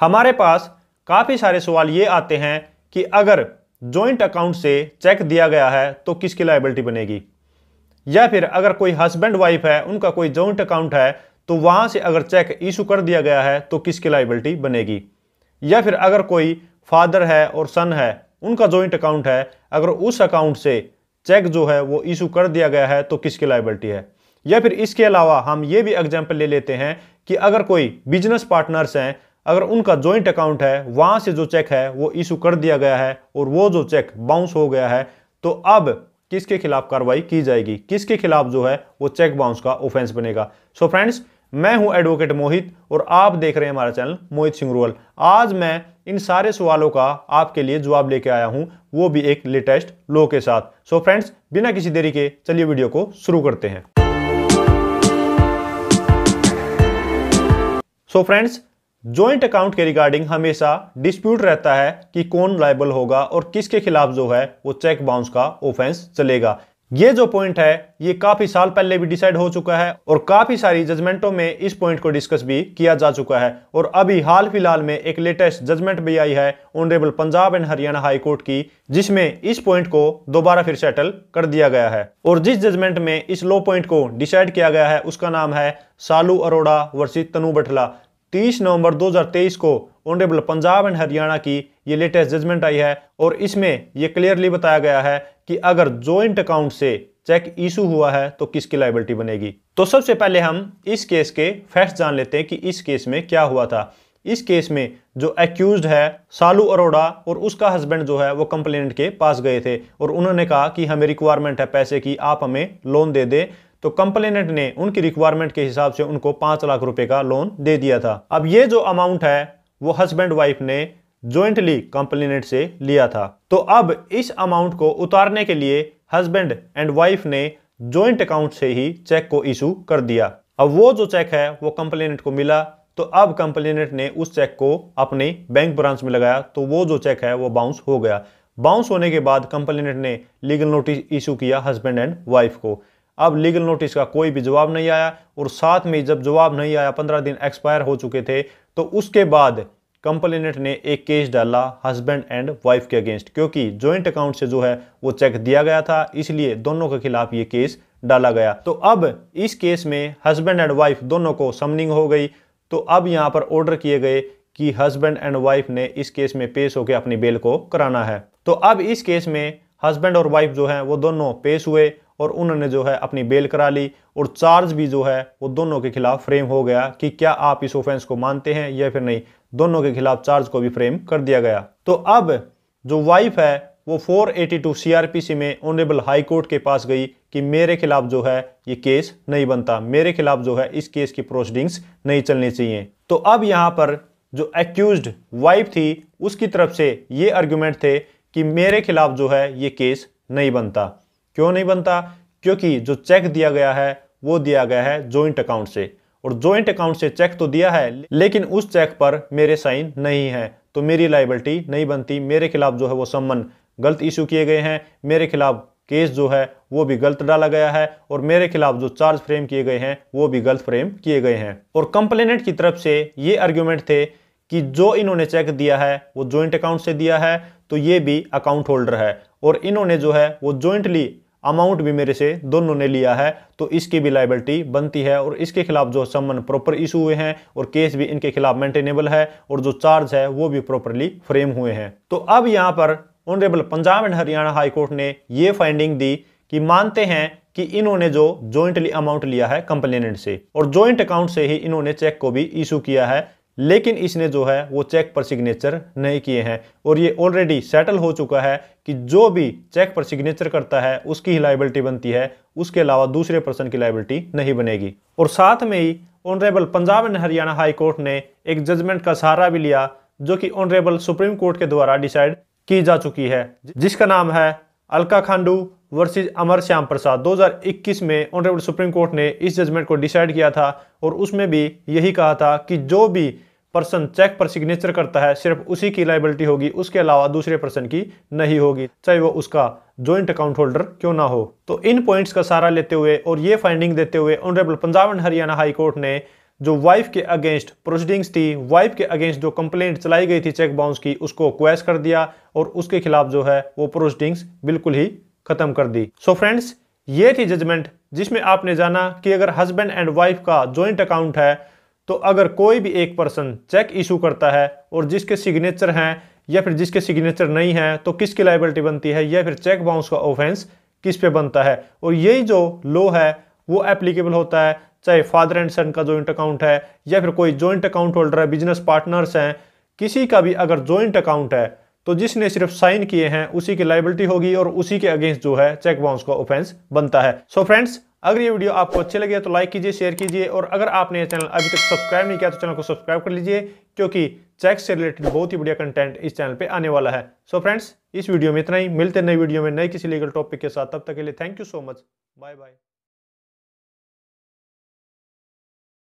हमारे पास काफ़ी सारे सवाल ये आते हैं कि अगर जॉइंट अकाउंट से चेक दिया गया है तो किसकी लाइबिलिटी बनेगी या फिर अगर कोई हस्बैंड वाइफ है उनका कोई जॉइंट अकाउंट है तो वहाँ से अगर चेक इशू कर दिया गया है तो किसकी लाइबिलिटी बनेगी या फिर अगर कोई फादर है और सन है उनका जॉइंट अकाउंट है अगर उस अकाउंट से चेक जो है वो इशू कर दिया गया है तो किसकी लाइबिलिटी है या फिर इसके अलावा हम ये भी एग्जाम्पल ले लेते हैं कि अगर कोई बिजनेस पार्टनर्स हैं अगर उनका जॉइंट अकाउंट है वहां से जो चेक है वो इशू कर दिया गया है और वो जो चेक बाउंस हो गया है तो अब किसके खिलाफ कार्रवाई की जाएगी किसके खिलाफ जो है वो चेक बाउंस का ऑफेंस बनेगा सो so फ्रेंड्स मैं हूं एडवोकेट मोहित और आप देख रहे हैं हमारा चैनल मोहित सिंह रूअल आज मैं इन सारे सवालों का आपके लिए जवाब लेके आया हूं वो भी एक लेटेस्ट लो के साथ सो so फ्रेंड्स बिना किसी देरी के चलिए वीडियो को शुरू करते हैं so so friends joint account के रिगार्डिंग हमेशा डिस्प्यूट रहता है कि कौन लाइबल होगा और किसके खिलाफ जो है वो चेक बाउंस का ऑफेंस चलेगा ये जो पॉइंट है ये काफी साल पहले भी डिसाइड हो चुका है और काफी सारी जजमेंटों में इस पॉइंट को डिस्कस भी किया जा चुका है और अभी हाल फिलहाल में एक लेटेस्ट जजमेंट भी आई है honourable Punjab and Haryana high court की जिसमें इस पॉइंट को दोबारा फिर सेटल कर दिया गया है और जिस जजमेंट में इस लो पॉइंट को डिसाइड किया गया है उसका नाम है सालू अरोड़ा वर्सेस तनु बठला 30 नवंबर 2023 को ऑनरेबल पंजाब एंड हरियाणा की ये लेटेस्ट जजमेंट आई है और इसमें ये क्लियरली बताया गया है कि अगर जॉइंट अकाउंट से चेक इशू हुआ है तो किसकी लाइबिलिटी बनेगी तो सबसे पहले हम इस केस के फैक्ट जान लेते हैं कि इस केस में क्या हुआ था इस केस में जो एक्यूज है सालू अरोड़ा और उसका हस्बैंड जो है वो कंप्लेनेंट के पास गए थे और उन्होंने कहा कि हमें हाँ, रिक्वायरमेंट है पैसे की आप हमें लोन दे दें तो कंप्लेनेंट ने उनकी रिक्वायरमेंट के हिसाब से उनको पांच लाख रुपए का लोन दे दिया था अब ये जो अमाउंट है वो हस्बैंड वाइफ ने ज्वाइंटली कंप्लेनेंट से लिया था तो अब इस अमाउंट को उतारने के लिए हस्बैंड एंड वाइफ ने ज्वाइंट अकाउंट से ही चेक को इशू कर दिया अब वो जो चेक है वो कंप्लेनेंट को मिला तो अब कंप्लेनेंट ने उस चेक को अपने बैंक ब्रांच में लगाया तो वो जो चेक है वो बाउंस हो गया बाउंस होने के बाद कंप्लेनेंट ने लीगल नोटिस इशू किया हस्बैंड एंड वाइफ को अब लीगल नोटिस का कोई भी जवाब नहीं आया और साथ में जब जवाब नहीं आया पंद्रह दिन एक्सपायर हो चुके थे तो उसके बाद कंप्लेनेंट ने एक केस डाला हस्बैंड एंड वाइफ के अगेंस्ट क्योंकि जॉइंट अकाउंट से जो है वो चेक दिया गया था इसलिए दोनों के खिलाफ ये केस डाला गया तो अब इस केस में हस्बैंड एंड वाइफ दोनों को समनिंग हो गई तो अब यहाँ पर ऑर्डर किए गए कि हस्बैंड एंड वाइफ ने इस केस में पेश होकर अपनी बेल को कराना है तो अब इस केस में हस्बैंड और वाइफ जो है वो दोनों पेश हुए और उन्होंने जो है अपनी बेल करा ली और चार्ज भी जो है वो दोनों के खिलाफ फ्रेम हो गया कि क्या आप इस ऑफेंस को मानते हैं या फिर नहीं दोनों के खिलाफ चार्ज को भी फ्रेम कर दिया गया तो अब जो वाइफ है वो 482 सी में ऑनरेबल हाई कोर्ट के पास गई कि मेरे खिलाफ जो है ये केस नहीं बनता मेरे खिलाफ जो है इस केस की प्रोसीडिंग्स नहीं चलनी चाहिए तो अब यहाँ पर जो एक्यूज वाइफ थी उसकी तरफ से ये आर्ग्यूमेंट थे कि मेरे खिलाफ जो है ये केस नहीं बनता क्यों नहीं बनता क्योंकि जो चेक दिया गया है वो दिया गया है ज्वाइंट अकाउंट से और ज्वाइंट अकाउंट से चेक तो दिया है लेकिन उस चेक पर मेरे साइन नहीं है तो मेरी लाइबिलिटी नहीं बनती मेरे खिलाफ जो है वो सम्मन गलत इशू किए गए हैं मेरे खिलाफ केस जो है वो भी गलत डाला गया है और मेरे खिलाफ जो चार्ज फ्रेम किए गए हैं वो भी गलत फ्रेम किए गए हैं और कंप्लेनेंट की तरफ से ये आर्ग्यूमेंट थे कि जो इन्होंने चेक दिया है वो ज्वाइंट अकाउंट से दिया है तो ये भी अकाउंट होल्डर है और इन्होंने जो है वो ज्वाइंटली अमाउंट भी मेरे से दोनों ने लिया है तो इसकी भी लाइबिलिटी बनती है और इसके खिलाफ जो सम्मन प्रॉपर इशू हुए हैं और केस भी इनके खिलाफ मेंटेनेबल है और जो चार्ज है वो भी प्रॉपरली फ्रेम हुए हैं तो अब यहाँ पर honourable Punjab and Haryana high court ने ये फाइंडिंग दी कि मानते हैं कि इन्होंने जो जॉइंटली अमाउंट लिया है कंप्लेनेंट से और जॉइंट अकाउंट से ही इन्होंने चेक को भी इशू किया है लेकिन इसने जो है वो चेक पर सिग्नेचर नहीं किए हैं और ये ऑलरेडी सेटल हो चुका है कि जो भी चेक पर सिग्नेचर करता है उसकी ही लाइबिलिटी बनती है उसके अलावा दूसरे पर्सन की लाइबिलिटी नहीं बनेगी और साथ में ही honourable Punjab and Haryana high court ने एक जजमेंट का सहारा भी लिया जो कि ऑनरेबल सुप्रीम कोर्ट के द्वारा डिसाइड की जा चुकी है जिसका नाम है अलका खांडू वर्सेज अमर श्याम प्रसाद 2021 में ऑनरेबल सुप्रीम कोर्ट ने इस जजमेंट को डिसाइड किया था और उसमें भी यही कहा था कि जो भी पर्सन चेक पर सिग्नेचर करता है सिर्फ उसी की लाइबिलिटी होगी उसके अलावा दूसरे पर्सन की नहीं होगी चाहे वो उसका ज्वाइंट अकाउंट होल्डर क्यों ना हो तो इन पॉइंट्स का सहारा लेते हुए और ये फाइंडिंग देते हुए honourable Punjab and Haryana high court ने जो वाइफ के अगेंस्ट प्रोसीडिंग्स थी वाइफ के अगेंस्ट जो कंप्लेंट चलाई गई थी चेक बाउंस की उसको क्वेश कर दिया और उसके खिलाफ जो है वो प्रोसीडिंग्स बिल्कुल ही खत्म कर दी सो so फ्रेंड्स ये थी जजमेंट जिसमें आपने जाना कि अगर हस्बैंड एंड वाइफ का ज्वाइंट अकाउंट है तो अगर कोई भी एक पर्सन चेक इशू करता है और जिसके सिग्नेचर हैं या फिर जिसके सिग्नेचर नहीं हैं तो किसकी लाइबिलिटी बनती है या फिर चेक बाउंस का ऑफेंस किस पे बनता है और यही जो लो है वो एप्लीकेबल होता है चाहे फादर एंड सन का जॉइंट अकाउंट है या फिर कोई जॉइंट अकाउंट होल्डर है बिजनेस पार्टनर्स हैं किसी का भी अगर जॉइंट अकाउंट है तो जिसने सिर्फ साइन किए हैं उसी की लाइबिलिटी होगी और उसी के अगेंस्ट जो है चेक बाउंस का ऑफेंस बनता है सो so फ्रेंड्स अगर ये वीडियो आपको अच्छे लगे तो लाइक कीजिए शेयर कीजिए और अगर आपने ये चैनल अभी तक सब्सक्राइब नहीं किया तो चैनल को सब्सक्राइब कर लीजिए क्योंकि चेक से रिलेटेड बहुत ही बढ़िया कंटेंट इस चैनल पे आने वाला है सो so फ्रेंड्स इस वीडियो में इतना ही मिलते नई वीडियो में नए किसी लीगल टॉपिक के साथ तब तक के लिए thank you so much bye bye